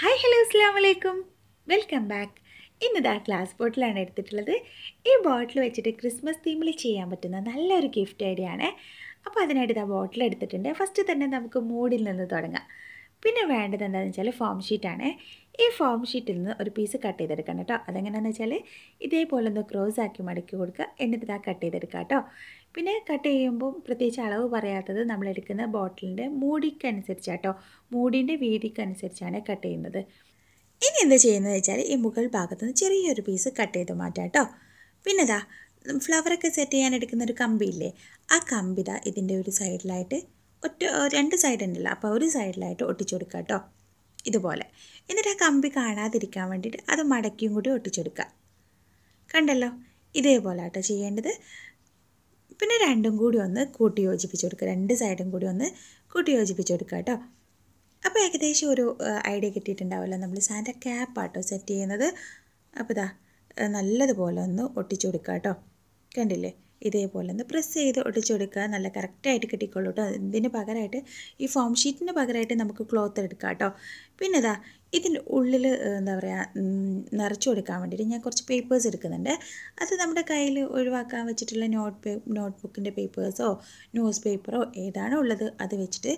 hi hello അസ്സാം വലൈക്കും welcome back ഇന്നിതാ ഗ്ലാസ് ബോട്ടിലാണ് എടുത്തിട്ടുള്ളത് ഈ ബോട്ടിൽ വെച്ചിട്ട് ക്രിസ്മസ് തീമിൽ ചെയ്യാൻ പറ്റുന്ന നല്ലൊരു ഗിഫ്റ്റ് ഐഡിയ ആണ് അപ്പോൾ അതിനായിട്ട് ഇതാ ബോട്ടിൽ എടുത്തിട്ടുണ്ട് ഫസ്റ്റ് തന്നെ നമുക്ക് മൂഡിൽ നിന്ന് തുടങ്ങാം പിന്നെ വേണ്ടത് എന്താണെന്ന് വെച്ചാൽ ഫോം ഷീറ്റാണ് ഈ ഫോം ഷീറ്റിൽ നിന്ന് ഒരു പീസ് കട്ട് ചെയ്തെടുക്കണം കേട്ടോ അതെങ്ങനെയാണെന്ന് വെച്ചാൽ ഇതേപോലെ ഒന്ന് ക്രോസ് ആക്കി മടക്കി കൊടുക്കുക എന്നിട്ട് ഇതാ കട്ട് ചെയ്തെടുക്കുക കേട്ടോ പിന്നെ കട്ട് ചെയ്യുമ്പോൾ പ്രത്യേകിച്ച് അളവ് പറയാത്തത് നമ്മൾ എടുക്കുന്ന ബോട്ടിലിൻ്റെ കേട്ടോ മൂടിൻ്റെ വീതിക്കനുസരിച്ചാണ് കട്ട് ചെയ്യുന്നത് ഇനി എന്താ ചെയ്യുന്നത് വെച്ചാൽ ഈ മുകൾ ഭാഗത്ത് നിന്ന് ചെറിയൊരു പീസ് കട്ട് ചെയ്ത് മാറ്റാം കേട്ടോ ഇതാ ഫ്ലവറൊക്കെ സെറ്റ് ചെയ്യാൻ എടുക്കുന്ന ഒരു കമ്പി ഇല്ലേ ആ കമ്പി ഇതിൻ്റെ ഒരു സൈഡിലായിട്ട് ഒറ്റ രണ്ട് സൈഡ് ഉണ്ടല്ലോ അപ്പോൾ ഒരു സൈഡിലായിട്ട് ഒട്ടിച്ചു കൊടുക്കാം കേട്ടോ ഇതുപോലെ എന്നിട്ട് ആ കമ്പി കാണാതിരിക്കാൻ വേണ്ടിയിട്ട് അത് മടക്കിയും കൂടി ഒട്ടിച്ചെടുക്കുക കണ്ടല്ലോ ഇതേപോലെ ആട്ടോ ചെയ്യേണ്ടത് പിന്നെ രണ്ടും കൂടി ഒന്ന് കൂട്ടി യോജിപ്പിച്ച് കൊടുക്കുക രണ്ട് സൈഡും കൂടി ഒന്ന് കൂട്ടി യോജിപ്പിച്ച് കൊടുക്കുക കേട്ടോ അപ്പോൾ ഏകദേശം ഒരു ഐഡിയ കിട്ടിയിട്ടുണ്ടാവുമല്ലോ നമ്മൾ ക്യാപ്പ് ആട്ടോ സെറ്റ് ചെയ്യുന്നത് അപ്പോൾ ഇതാ നല്ലതുപോലെ ഒന്ന് ഒട്ടിച്ചു കൊടുക്കുക കേട്ടോ കണ്ടില്ലേ ഇതേപോലെ ഒന്ന് പ്രസ് ചെയ്ത് ഒടിച്ചെടുക്കുക നല്ല കറക്റ്റായിട്ട് കിട്ടിക്കോളൂ കേട്ടോ ഇതിന് പകരമായിട്ട് ഈ ഫോം ഷീറ്റിന് പകരമായിട്ട് നമുക്ക് ക്ലോത്ത് എടുക്കാം കേട്ടോ പിന്നെ ഇതാ ഇതിൻ്റെ ഉള്ളിൽ എന്താ പറയുക നിറച്ചു കൊടുക്കാൻ വേണ്ടിയിട്ട് ഞാൻ കുറച്ച് പേപ്പേഴ്സ് എടുക്കുന്നുണ്ട് അത് നമ്മുടെ കയ്യിൽ ഒഴിവാക്കാൻ വെച്ചിട്ടുള്ള നോട്ട് പേ നോട്ട് ബുക്കിൻ്റെ പേപ്പേഴ്സോ ന്യൂസ് പേപ്പറോ ഏതാണോ ഉള്ളത് അത് വെച്ചിട്ട്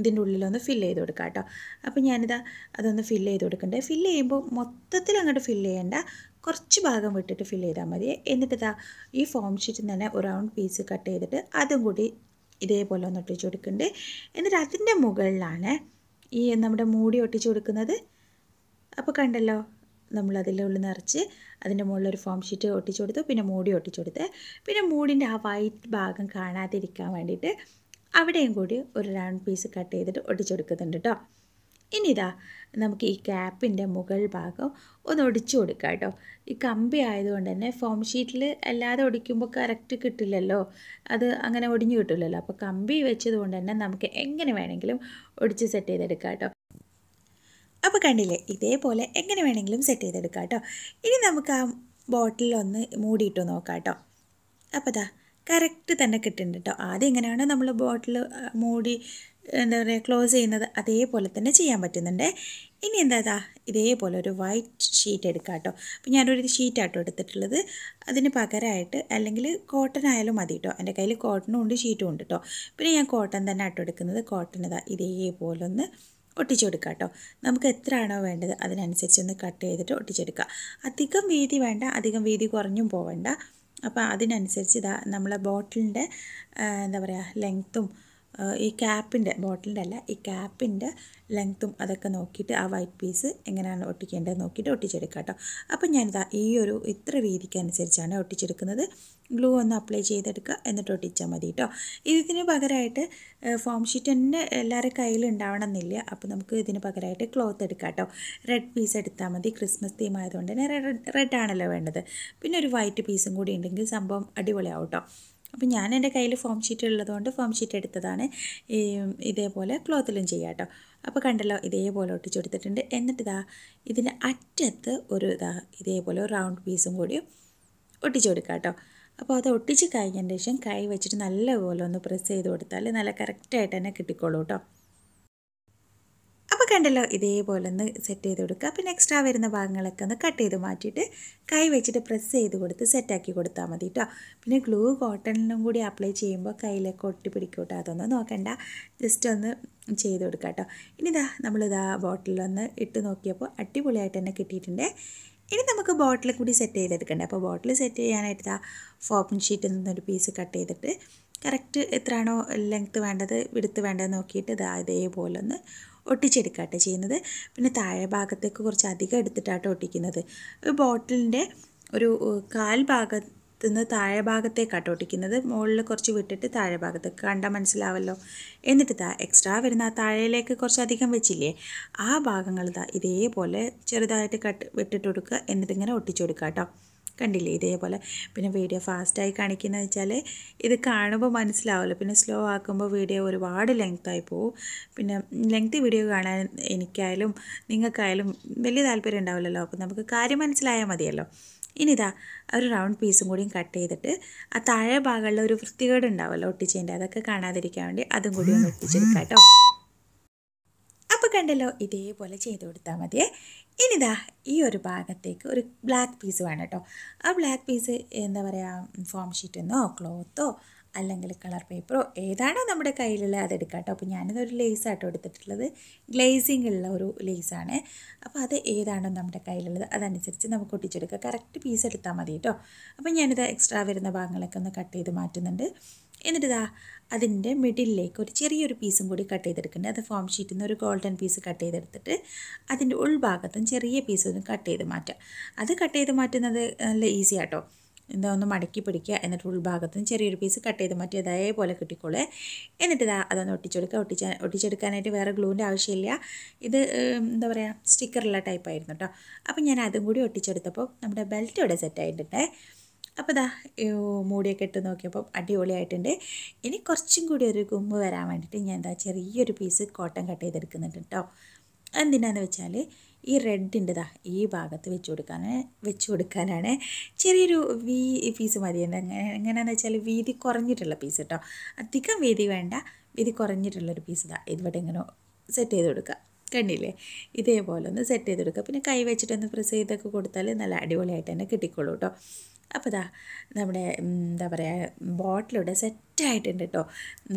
ഇതിൻ്റെ ഉള്ളിലൊന്ന് ഫില്ല് ചെയ്ത് കൊടുക്കാം കേട്ടോ അപ്പോൾ ഞാനിതാ അതൊന്ന് ഫില്ല് ചെയ്ത് കൊടുക്കണ്ടേ ഫില്ല് ചെയ്യുമ്പോൾ മൊത്തത്തിൽ അങ്ങോട്ട് ഫില്ല് ചെയ്യേണ്ട കുറച്ച് ഭാഗം വിട്ടിട്ട് ഫില്ല് ചെയ്താൽ മതി എന്നിട്ട് ഇതാ ഈ ഫോം ഷീറ്റിൽ തന്നെ ഒരു റൗണ്ട് പീസ് കട്ട് ചെയ്തിട്ട് അതും കൂടി ഇതേപോലെ ഒന്ന് ഒട്ടിച്ച് കൊടുക്കുന്നുണ്ട് എന്നിട്ട് അതിൻ്റെ മുകളിലാണ് ഈ നമ്മുടെ മൂടി ഒട്ടിച്ച് കൊടുക്കുന്നത് അപ്പോൾ കണ്ടല്ലോ നമ്മൾ അതിൻ്റെ ഉള്ളിൽ നിറച്ച് അതിൻ്റെ മുകളിലൊരു ഫോം ഷീറ്റ് ഒട്ടിച്ച് കൊടുത്തു പിന്നെ മൂടി ഒട്ടിച്ച് കൊടുത്ത് പിന്നെ മൂടിൻ്റെ ആ വൈറ്റ് ഭാഗം കാണാതിരിക്കാൻ വേണ്ടിയിട്ട് അവിടെയും കൂടി ഒരു റൗണ്ട് പീസ് കട്ട് ചെയ്തിട്ട് ഒട്ടിച്ചു കൊടുക്കുന്നുണ്ട് കേട്ടോ ഇനിതാ നമുക്ക് ഈ ക്യാപ്പിൻ്റെ മുകൾ ഭാഗം ഒന്ന് ഒടിച്ചു കൊടുക്കാം കേട്ടോ ഈ കമ്പി ആയതുകൊണ്ട് തന്നെ ഫോം ഷീറ്റിൽ അല്ലാതെ ഒടിക്കുമ്പോൾ കറക്റ്റ് കിട്ടില്ലല്ലോ അത് അങ്ങനെ ഒടിഞ്ഞു കിട്ടില്ലല്ലോ അപ്പോൾ കമ്പി വെച്ചതുകൊണ്ട് തന്നെ നമുക്ക് എങ്ങനെ വേണമെങ്കിലും ഒടിച്ച് സെറ്റ് ചെയ്തെടുക്കാം കേട്ടോ അപ്പോൾ കണ്ടില്ലേ ഇതേപോലെ എങ്ങനെ വേണമെങ്കിലും സെറ്റ് ചെയ്തെടുക്കാം കേട്ടോ ഇനി നമുക്ക് ആ ബോട്ടിലൊന്ന് മൂടിയിട്ട് നോക്കാം കേട്ടോ അപ്പോൾ ദാ കറക്റ്റ് തന്നെ കിട്ടുന്നുണ്ട് കേട്ടോ ആദ്യം എങ്ങനെയാണ് നമ്മൾ ബോട്ടിൽ മൂടി എന്താ പറയുക ക്ലോസ് ചെയ്യുന്നത് അതേപോലെ തന്നെ ചെയ്യാൻ പറ്റുന്നുണ്ട് ഇനി എന്താ ഇതേപോലെ ഒരു വൈറ്റ് ഷീറ്റ് എടുക്കുക കേട്ടോ അപ്പോൾ ഞാനൊരു ഷീറ്റാട്ടോ എടുത്തിട്ടുള്ളത് അതിന് പകരമായിട്ട് അല്ലെങ്കിൽ കോട്ടൺ ആയാലും മതി കേട്ടോ എൻ്റെ കയ്യിൽ കോട്ടണും ഉണ്ട് ഷീറ്റും ഉണ്ട് കേട്ടോ പിന്നെ ഞാൻ കോട്ടൺ തന്നെ ആട്ടോ എടുക്കുന്നത് കോട്ടൺ ഇതാ ഇതേപോലെ ഒന്ന് ഒട്ടിച്ചു കേട്ടോ നമുക്ക് എത്ര ആണോ വേണ്ടത് അതിനനുസരിച്ച് ഒന്ന് കട്ട് ചെയ്തിട്ട് ഒട്ടിച്ചെടുക്കുക അധികം വീതി വേണ്ട അധികം വീതി കുറഞ്ഞും പോവേണ്ട അപ്പോൾ അതിനനുസരിച്ച് ഇതാ നമ്മളെ ബോട്ടിലിൻ്റെ എന്താ പറയുക ലെങ്ത്തും ഈ ക്യാപ്പിൻ്റെ ബോട്ടിലിൻ്റെ അല്ല ഈ ക്യാപ്പിൻ്റെ ലെങ്ത്തും അതൊക്കെ നോക്കിയിട്ട് ആ വൈറ്റ് പീസ് എങ്ങനെയാണ് ഒട്ടിക്കേണ്ടത് നോക്കിയിട്ട് ഒട്ടിച്ചെടുക്കുക കേട്ടോ അപ്പോൾ ഞാനിതാ ഈ ഒരു ഇത്ര അനുസരിച്ചാണ് ഒട്ടിച്ചെടുക്കുന്നത് ഗ്ലൂ ഒന്ന് അപ്ലൈ ചെയ്തെടുക്കുക എന്നിട്ട് ഒട്ടിച്ചാൽ മതി കേട്ടോ ഇതിന് പകരമായിട്ട് ഫോം ഷീറ്റ് തന്നെ എല്ലാവരുടെ കയ്യിൽ ഉണ്ടാവണം എന്നില്ല അപ്പോൾ നമുക്ക് ഇതിന് പകരമായിട്ട് ക്ലോത്ത് എടുക്കാം കേട്ടോ റെഡ് പീസ് എടുത്താൽ മതി ക്രിസ്മസ് തീം ആയതുകൊണ്ട് തന്നെ റെഡ് റെഡ് ആണല്ലോ വേണ്ടത് പിന്നെ ഒരു വൈറ്റ് പീസും കൂടി ഉണ്ടെങ്കിൽ സംഭവം അടിപൊളിയാവും കേട്ടോ അപ്പോൾ ഞാൻ എൻ്റെ കയ്യിൽ ഫോം ഷീറ്റ് ഉള്ളതുകൊണ്ട് ഫോം ഷീറ്റ് എടുത്തതാണ് ഈ ഇതേപോലെ ക്ലോത്തിലും ചെയ്യാം കേട്ടോ അപ്പോൾ കണ്ടല്ലോ ഇതേപോലെ ഒട്ടിച്ചെടുത്തിട്ടുണ്ട് എന്നിട്ട് ഇതാ ഇതിൻ്റെ അറ്റത്ത് ഒരു ഇതാ ഇതേപോലെ ഒരു റൗണ്ട് പീസും കൂടി ഒട്ടിച്ചു കൊടുക്കുക കേട്ടോ അപ്പോൾ അത് ഒട്ടിച്ച് കഴിഞ്ഞതിന് ശേഷം കൈ വെച്ചിട്ട് നല്ലപോലെ ഒന്ന് പ്രസ് ചെയ്ത് കൊടുത്താൽ നല്ല കറക്റ്റായിട്ട് തന്നെ കിട്ടിക്കോളൂ കേട്ടോ കണ്ടല്ലോ ഇതേപോലെ ഒന്ന് സെറ്റ് ചെയ്ത് കൊടുക്കുക പിന്നെ എക്സ്ട്രാ വരുന്ന ഭാഗങ്ങളൊക്കെ ഒന്ന് കട്ട് ചെയ്ത് മാറ്റിയിട്ട് കൈ വെച്ചിട്ട് പ്രസ് ചെയ്ത് കൊടുത്ത് സെറ്റാക്കി കൊടുത്താൽ മതി കേട്ടോ പിന്നെ ഗ്ലൂ കോട്ടണിലും കൂടി അപ്ലൈ ചെയ്യുമ്പോൾ കയ്യിലൊക്കെ ഒട്ടി പിടിക്കൂട്ടോ അതൊന്നും നോക്കണ്ട ജസ്റ്റ് ഒന്ന് ചെയ്ത് കൊടുക്കുക കേട്ടോ ഇനി ഇതാ നമ്മളിതാ ബോട്ടിലൊന്ന് ഇട്ട് നോക്കിയപ്പോൾ അടിപൊളിയായിട്ട് തന്നെ കിട്ടിയിട്ടുണ്ട് ഇനി നമുക്ക് ബോട്ടിൽ കൂടി സെറ്റ് ചെയ്തെടുക്കണ്ടേ അപ്പോൾ ബോട്ടിൽ സെറ്റ് ചെയ്യാനായിട്ട് ആ ഫോപ്പും ഷീറ്റിൽ നിന്നൊരു പീസ് കട്ട് ചെയ്തിട്ട് കറക്റ്റ് എത്രയാണോ ലെങ്ത്ത് വേണ്ടത് വിടുത്ത് വേണ്ടത് നോക്കിയിട്ട് ഇത് അതേപോലെ ഒന്ന് ഒട്ടിച്ചെടുക്കാട്ടെ ചെയ്യുന്നത് പിന്നെ താഴെ ഭാഗത്തേക്ക് കുറച്ച് അധികം എടുത്തിട്ടാട്ടോ ഒട്ടിക്കുന്നത് ഒരു ബോട്ടിലിൻ്റെ ഒരു കാൽ ഭാഗത്ത് നിന്ന് താഴെ ഭാഗത്തേക്കാട്ടോ ഒട്ടിക്കുന്നത് മുകളിൽ കുറച്ച് വിട്ടിട്ട് താഴെ ഭാഗത്തേക്ക് കണ്ടാൽ മനസ്സിലാവല്ലോ എന്നിട്ട് താ എക്സ്ട്രാ വരുന്ന ആ താഴയിലേക്ക് കുറച്ചധികം വെച്ചില്ലേ ആ ഭാഗങ്ങൾ ഇതാ ഇതേപോലെ ചെറുതായിട്ട് കട്ട് വിട്ടിട്ട് കൊടുക്കുക എന്നിട്ടിങ്ങനെ ഒട്ടിച്ചു കൊടുക്കുക കേട്ടോ കണ്ടില്ലേ ഇതേപോലെ പിന്നെ വീഡിയോ ഫാസ്റ്റായി കാണിക്കുന്നത് വെച്ചാൽ ഇത് കാണുമ്പോൾ മനസ്സിലാവില്ല പിന്നെ സ്ലോ ആക്കുമ്പോൾ വീഡിയോ ഒരുപാട് ലെങ്ത്തായി പോവും പിന്നെ ലെങ്ത് വീഡിയോ കാണാൻ എനിക്കായാലും നിങ്ങൾക്കായാലും വലിയ താല്പര്യം ഉണ്ടാവില്ലല്ലോ അപ്പോൾ നമുക്ക് കാര്യം മനസ്സിലായാൽ മതിയല്ലോ ഇനിതാ ഒരു റൗണ്ട് പീസും കൂടിയും കട്ട് ചെയ്തിട്ട് ആ താഴെ ഭാഗമുള്ള ഒരു വൃത്തികേട് ഉണ്ടാവുമല്ലോ ഒട്ടിച്ചതിൻ്റെ അതൊക്കെ കാണാതിരിക്കാൻ വേണ്ടി അതും കൂടി ഒന്ന് ഒട്ടിച്ചെടുക്കാം കേട്ടോ അപ്പോൾ കണ്ടല്ലോ ഇതേപോലെ ചെയ്ത് കൊടുത്താൽ മതിയേ ഇനിതാ ഈ ഒരു ഭാഗത്തേക്ക് ഒരു ബ്ലാക്ക് പീസ് വേണം കേട്ടോ ആ ബ്ലാക്ക് പീസ് എന്താ പറയുക ഫോം ഷീറ്റെന്നോ ക്ലോത്തോ അല്ലെങ്കിൽ കളർ പേപ്പറോ ഏതാണോ നമ്മുടെ കയ്യിലുള്ള അത് എടുക്കാം കേട്ടോ അപ്പോൾ ഞാനിതൊരു ലേസാട്ടോ എടുത്തിട്ടുള്ളത് ഗ്ലേസിംഗ് ഉള്ള ഒരു ലേസാണ് അപ്പോൾ അത് ഏതാണോ നമ്മുടെ കയ്യിലുള്ളത് അതനുസരിച്ച് നമുക്ക് ഒട്ടിച്ചെടുക്കുക കറക്റ്റ് പീസ് എടുത്താൽ മതി കേട്ടോ അപ്പോൾ ഞാനിത് എക്സ്ട്രാ വരുന്ന ഭാഗങ്ങളൊക്കെ ഒന്ന് കട്ട് ചെയ്ത് മാറ്റുന്നുണ്ട് എന്നിട്ട് ഇതാ അതിൻ്റെ മിഡിലേക്ക് ഒരു ചെറിയൊരു പീസും കൂടി കട്ട് ചെയ്തെടുക്കുന്നുണ്ട് അത് ഫോം ഷീറ്റിൽ നിന്ന് ഒരു ഗോൾഡൻ പീസ് കട്ട് ചെയ്തെടുത്തിട്ട് അതിൻ്റെ ഉൾഭാഗത്തും ചെറിയ പീസൊന്നും കട്ട് ചെയ്ത് മാറ്റുക അത് കട്ട് ചെയ്ത് മാറ്റുന്നത് നല്ല ഈസി ആട്ടോ എന്താ ഒന്ന് മടക്കി പിടിക്കുക എന്നിട്ട് ഉൾഭാഗത്തും ചെറിയൊരു പീസ് കട്ട് ചെയ്ത് മാറ്റി അതേപോലെ കിട്ടിക്കോളെ എന്നിട്ട് ഇതാ അതൊന്ന് ഒട്ടിച്ചെടുക്കുക ഒട്ടിച്ച ഒട്ടിച്ചെടുക്കാനായിട്ട് വേറെ ഗ്ലൂവിൻ്റെ ആവശ്യമില്ല ഇത് എന്താ പറയുക സ്റ്റിക്കറുള്ള ടൈപ്പായിരുന്നു കേട്ടോ അപ്പോൾ ഞാൻ അതും കൂടി ഒട്ടിച്ചെടുത്തപ്പോൾ നമ്മുടെ ബെൽറ്റ് ഇവിടെ സെറ്റ് ആയിട്ടുണ്ട് അപ്പോൾ ഇതാ മൂടിയൊക്കെ ഇട്ട് നോക്കിയപ്പോൾ അടിപൊളിയായിട്ടുണ്ട് ഇനി കുറച്ചും കൂടി ഒരു കുമ്പ് വരാൻ വേണ്ടിയിട്ട് ഞാൻ എന്താ ചെറിയൊരു പീസ് കോട്ടൺ കട്ട് ചെയ്തെടുക്കുന്നുണ്ട് കേട്ടോ എന്തിനാന്ന് വെച്ചാൽ ഈ ഇതാ ഈ ഭാഗത്ത് വെച്ച് കൊടുക്കാനാണ് വെച്ച് കൊടുക്കാനാണ് ചെറിയൊരു വീ പീസ് മതി എങ്ങനെയാണെന്ന് വെച്ചാൽ വീതി കുറഞ്ഞിട്ടുള്ള പീസ് കേട്ടോ അധികം വീതി വേണ്ട വീതി കുറഞ്ഞിട്ടുള്ളൊരു പീസ് ഇതാ ഇതുവിടെ ഇങ്ങനെ സെറ്റ് ചെയ്ത് കൊടുക്കുക കണ്ടില്ലേ ഇതേപോലെ ഒന്ന് സെറ്റ് ചെയ്ത് കൊടുക്കുക പിന്നെ കൈ വെച്ചിട്ടൊന്ന് പ്രസ് ചെയ്തൊക്കെ കൊടുത്താൽ നല്ല അടിപൊളിയായിട്ട് തന്നെ കിട്ടിക്കോളൂ കേട്ടോ അപ്പോൾ ഇതാ നമ്മുടെ എന്താ പറയുക ബോട്ടിലൂടെ സെറ്റായിട്ടുണ്ട് കേട്ടോ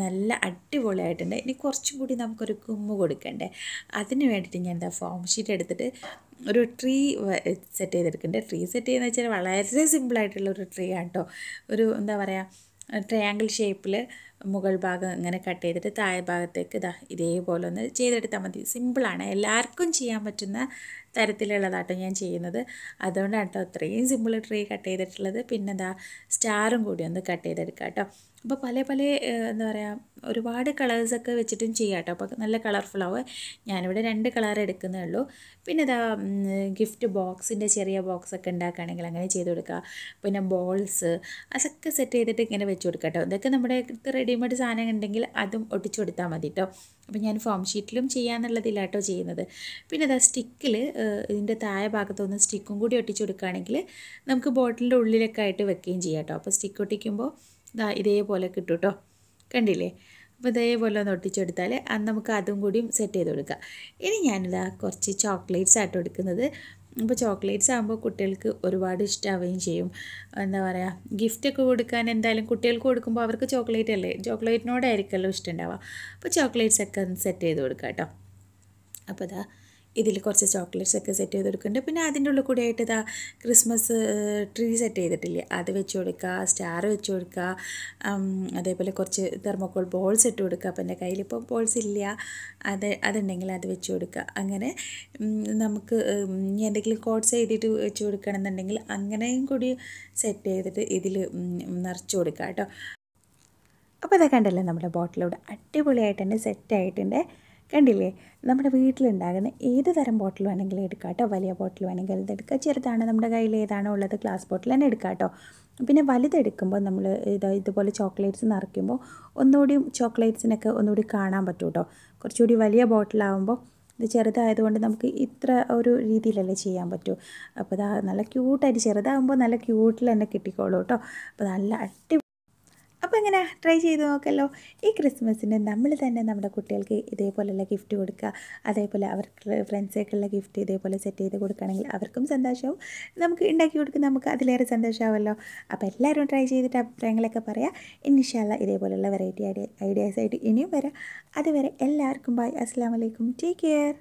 നല്ല അടിപൊളിയായിട്ടുണ്ട് ഇനി കുറച്ചും കൂടി നമുക്കൊരു കുമ്മ് കൊടുക്കണ്ടേ അതിന് വേണ്ടിയിട്ട് ഞാൻ എന്താ ഫോം ഷീറ്റ് എടുത്തിട്ട് ഒരു ട്രീ സെറ്റ് ചെയ്തെടുക്കണ്ടേ ട്രീ സെറ്റ് ചെയ്യുന്ന വെച്ചാൽ വളരെ സിമ്പിളായിട്ടുള്ള ഒരു ട്രീ ആണ് കേട്ടോ ഒരു എന്താ പറയുക ട്രയാങ്കിൾ ഷേപ്പിൽ മുകൾ ഭാഗം ഇങ്ങനെ കട്ട് ചെയ്തിട്ട് താഴെ ഭാഗത്തേക്ക് ഇതാ ഇതേപോലെ ഒന്ന് ചെയ്തെടുത്താൽ മതി സിമ്പിളാണ് എല്ലാവർക്കും ചെയ്യാൻ പറ്റുന്ന തരത്തിലുള്ളതാട്ടോ ഞാൻ ചെയ്യുന്നത് അതുകൊണ്ടാണ് കേട്ടോ അത്രയും സിമ്പിൾ ട്രീ കട്ട് ചെയ്തിട്ടുള്ളത് പിന്നെ സ്റ്റാറും കൂടി ഒന്ന് കട്ട് ചെയ്തെടുക്കാം കേട്ടോ അപ്പോൾ പല പല എന്താ പറയുക ഒരുപാട് കളേഴ്സൊക്കെ വെച്ചിട്ടും ചെയ്യാം കേട്ടോ അപ്പോൾ നല്ല കളർഫുള്ളാവും ഞാനിവിടെ രണ്ട് കളർ എടുക്കുന്നേ ഉള്ളൂ പിന്നെ ഇതാ ഗിഫ്റ്റ് ബോക്സിൻ്റെ ചെറിയ ബോക്സൊക്കെ ഉണ്ടാക്കുകയാണെങ്കിൽ അങ്ങനെ ചെയ്ത് കൊടുക്കുക പിന്നെ ബോൾസ് അതൊക്കെ സെറ്റ് ചെയ്തിട്ട് ഇങ്ങനെ വെച്ച് കൊടുക്കുക കേട്ടോ ഇതൊക്കെ നമ്മുടെ അടുത്ത് റെഡിമെയ്ഡ് സാധനം ഉണ്ടെങ്കിൽ അതും ഒട്ടിച്ചു കൊടുത്താൽ മതി കേട്ടോ അപ്പോൾ ഞാൻ ഫോം ഷീറ്റിലും ചെയ്യാമെന്നുള്ളതില്ല കേട്ടോ ചെയ്യുന്നത് പിന്നെ ഇതാ സ്റ്റിക്കിൽ ഇതിൻ്റെ താഴെ ഭാഗത്തൊന്ന് സ്റ്റിക്കും കൂടി ഒട്ടിച്ചു കൊടുക്കുകയാണെങ്കിൽ നമുക്ക് ബോട്ടിലിൻ്റെ ഉള്ളിലൊക്കെ ആയിട്ട് വെക്കുകയും ചെയ്യാം കേട്ടോ അപ്പോൾ സ്റ്റിക്ക് ഒട്ടിക്കുമ്പോൾ ഇതാ ഇതേപോലെ കിട്ടും കേട്ടോ കണ്ടില്ലേ അപ്പോൾ ഇതേപോലെ ഒന്ന് ഒട്ടിച്ചെടുത്താൽ അത് നമുക്ക് അതും കൂടിയും സെറ്റ് ചെയ്ത് കൊടുക്കാം ഇനി ഞാനിതാ കുറച്ച് ചോക്ലേറ്റ്സ് ആയിട്ട് എടുക്കുന്നത് അപ്പോൾ ചോക്ലേറ്റ്സ് ആകുമ്പോൾ കുട്ടികൾക്ക് ഒരുപാട് ഇഷ്ടമാവുകയും ചെയ്യും എന്താ പറയുക ഗിഫ്റ്റൊക്കെ കൊടുക്കാൻ എന്തായാലും കുട്ടികൾക്ക് കൊടുക്കുമ്പോൾ അവർക്ക് ചോക്ലേറ്റ് അല്ലേ ചോക്ലേറ്റിനോടായിരിക്കുമല്ലോ ഇഷ്ടമുണ്ടാവുക അപ്പോൾ ചോക്ലേറ്റ്സ് ഒക്കെ ഒന്ന് സെറ്റ് ചെയ്ത് കൊടുക്കാം കേട്ടോ അപ്പോൾ അതാ ഇതിൽ കുറച്ച് ചോക്ലേറ്റ്സ് ഒക്കെ സെറ്റ് ചെയ്ത് കൊടുക്കുന്നുണ്ട് പിന്നെ അതിൻ്റെ ഉള്ളിൽ കൂടെ ആയിട്ട് ഇതാ ക്രിസ്മസ് ട്രീ സെറ്റ് ചെയ്തിട്ടില്ലേ അത് വെച്ച് കൊടുക്കുക സ്റ്റാർ വെച്ച് കൊടുക്കുക അതേപോലെ കുറച്ച് തെർമോക്കോൾ ബോൾസ് ഇട്ട് കൊടുക്കുക അപ്പം എൻ്റെ കയ്യിലിപ്പോൾ ബോൾസ് ഇല്ല അത് അതുണ്ടെങ്കിൽ അത് വെച്ച് കൊടുക്കുക അങ്ങനെ നമുക്ക് ഇനി എന്തെങ്കിലും കോഡ്സ് എഴുതിയിട്ട് വെച്ച് കൊടുക്കണമെന്നുണ്ടെങ്കിൽ അങ്ങനെയും കൂടി സെറ്റ് ചെയ്തിട്ട് ഇതിൽ നിറച്ച് കൊടുക്കുക കേട്ടോ അപ്പോൾ ഇതൊക്കെ ഉണ്ടല്ലോ നമ്മുടെ ബോട്ടിലൂടെ അടിപൊളിയായിട്ട് തന്നെ സെറ്റായിട്ടുണ്ട് കണ്ടില്ലേ നമ്മുടെ വീട്ടിലുണ്ടാകുന്ന ഏത് തരം ബോട്ടിൽ വേണമെങ്കിലും എടുക്കാട്ടോ വലിയ ബോട്ടിൽ വേണമെങ്കിലും ഇതെടുക്കുക ചെറുതാണ് നമ്മുടെ കയ്യിൽ ഏതാണോ ഉള്ളത് ഗ്ലാസ് ബോട്ടിൽ തന്നെ എടുക്കാട്ടോ പിന്നെ വലുതെടുക്കുമ്പോൾ നമ്മൾ ഇത് ഇതുപോലെ ചോക്ലേറ്റ്സ് നിറയ്ക്കുമ്പോൾ ഒന്നുകൂടി ചോക്ലേറ്റ്സിനൊക്കെ ഒന്നുകൂടി കാണാൻ പറ്റും കേട്ടോ കുറച്ചുകൂടി വലിയ ബോട്ടിലാവുമ്പോൾ ഇത് ചെറുതായതുകൊണ്ട് നമുക്ക് ഇത്ര ഒരു രീതിയിലല്ലേ ചെയ്യാൻ പറ്റൂ അപ്പോൾ ഇതാ നല്ല ക്യൂട്ടായിട്ട് ചെറുതാകുമ്പോൾ നല്ല ക്യൂട്ടിൽ തന്നെ കിട്ടിക്കോളൂ കേട്ടോ അപ്പോൾ നല്ല അടി അപ്പോൾ ഇങ്ങനെ ട്രൈ ചെയ്ത് നോക്കല്ലോ ഈ ക്രിസ്മസിന് നമ്മൾ തന്നെ നമ്മുടെ കുട്ടികൾക്ക് ഇതേപോലെയുള്ള ഗിഫ്റ്റ് കൊടുക്കുക അതേപോലെ അവർക്ക് ഫ്രണ്ട്സൊക്കെയുള്ള ഗിഫ്റ്റ് ഇതേപോലെ സെറ്റ് ചെയ്ത് കൊടുക്കുകയാണെങ്കിൽ അവർക്കും സന്തോഷവും നമുക്ക് ഉണ്ടാക്കി കൊടുക്കുന്ന നമുക്ക് അതിലേറെ സന്തോഷമാവുമല്ലോ അപ്പോൾ എല്ലാവരും ട്രൈ ചെയ്തിട്ട് അഭിപ്രായങ്ങളൊക്കെ പറയാം ഇൻഷാല്ല ഇതേപോലെയുള്ള വെറൈറ്റി ഐഡിയ ഐഡിയാസ് ആയിട്ട് ഇനിയും വരാം അതുവരെ എല്ലാവർക്കും ബൈ അസ്സാം വലൈക്കും ടേക്ക് കെയർ